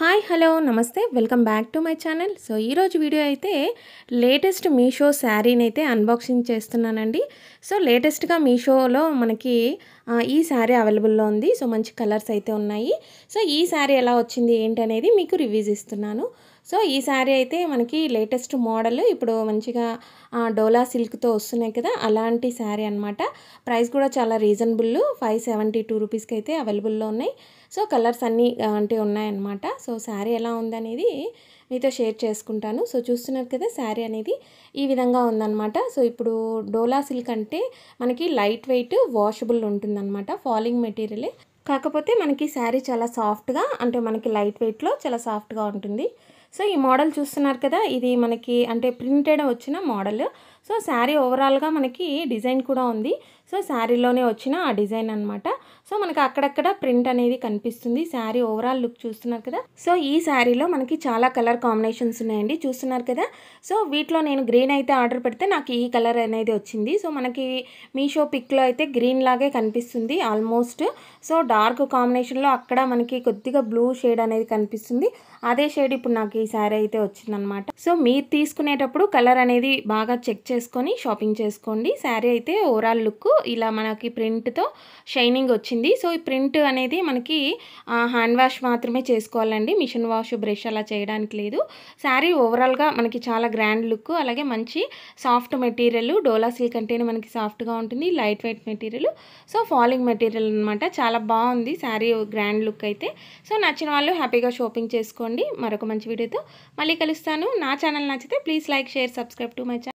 hi hello నమస్తే welcome back to my channel so ఈరోజు video అయితే లేటెస్ట్ మీషో శారీని అయితే అన్బాక్సింగ్ చేస్తున్నానండి సో లేటెస్ట్గా మీషోలో మనకి ఈ శారీ అవైలబుల్లో ఉంది సో మంచి కలర్స్ అయితే ఉన్నాయి సో ఈ శారీ ఎలా వచ్చింది ఏంటనేది మీకు రివ్యూస్ ఇస్తున్నాను సో ఈ శారీ అయితే మనకి లేటెస్ట్ మోడల్ ఇప్పుడు మంచిగా డోలా సిల్క్తో వస్తున్నాయి కదా అలాంటి శారీ అనమాట ప్రైస్ కూడా చాలా రీజనబుల్ ఫైవ్ సెవెంటీ టూ రూపీస్కి అయితే అవైలబుల్లో ఉన్నాయి సో కలర్స్ అన్నీ అంటే ఉన్నాయన్నమాట సో శారీ ఎలా ఉందనేది మీతో షేర్ చేసుకుంటాను సో చూస్తున్నారు కదా శారీ అనేది ఈ విధంగా ఉందన్నమాట సో ఇప్పుడు డోలా సిల్క్ అంటే మనకి లైట్ వెయిట్ వాషబుల్ ఉంటుందన్నమాట ఫాలింగ్ మెటీరియలే కాకపోతే మనకి శారీ చాలా సాఫ్ట్గా అంటే మనకి లైట్ వెయిట్లో చాలా సాఫ్ట్గా ఉంటుంది సో ఈ మోడల్ చూస్తున్నారు కదా ఇది మనకి అంటే ప్రింటెడ్ వచ్చిన మోడల్ సో శారీ ఓవరాల్గా మనకి డిజైన్ కూడా ఉంది సో శారీలోనే వచ్చిన ఆ డిజైన్ అనమాట సో మనకి అక్కడక్కడ ప్రింట్ అనేది కనిపిస్తుంది శారీ ఓవరాల్ లుక్ చూస్తున్నారు కదా సో ఈ శారీలో మనకి చాలా కలర్ కాంబినేషన్స్ ఉన్నాయండి చూస్తున్నారు కదా సో వీటిలో నేను గ్రీన్ అయితే ఆర్డర్ పెడితే నాకు ఈ కలర్ అనేది వచ్చింది సో మనకి మీషో పిక్లో అయితే గ్రీన్ లాగే కనిపిస్తుంది ఆల్మోస్ట్ సో డార్క్ కాంబినేషన్లో అక్కడ మనకి కొద్దిగా బ్లూ షేడ్ అనేది కనిపిస్తుంది అదే షేడ్ ఇప్పుడు నాకు ఈ శారీ అయితే వచ్చిందనమాట సో మీరు తీసుకునేటప్పుడు కలర్ అనేది బాగా చెక్ చేసుకొని షాపింగ్ చేసుకోండి శారీ అయితే ఓవరాల్ లుక్ ఇలా మనకి ప్రింట్తో షైనింగ్ వచ్చింది వచ్చింది సో ఈ ప్రింట్ అనేది మనకి హ్యాండ్ వాష్ మాత్రమే చేసుకోవాలండి మిషన్ వాష్ బ్రష్ అలా చేయడానికి లేదు శారీ ఓవరాల్గా మనకి చాలా గ్రాండ్ లుక్ అలాగే మంచి సాఫ్ట్ మెటీరియల్ డోలా సిల్క్ అంటేనే మనకి సాఫ్ట్గా ఉంటుంది light weight material so falling material అనమాట చాలా బాగుంది శారీ గ్రాండ్ లుక్ అయితే సో నచ్చిన వాళ్ళు హ్యాపీగా షాపింగ్ చేసుకోండి మరొక మంచి వీడియోతో మళ్ళీ కలుస్తాను నా ఛానల్ నచ్చితే please like share subscribe to my channel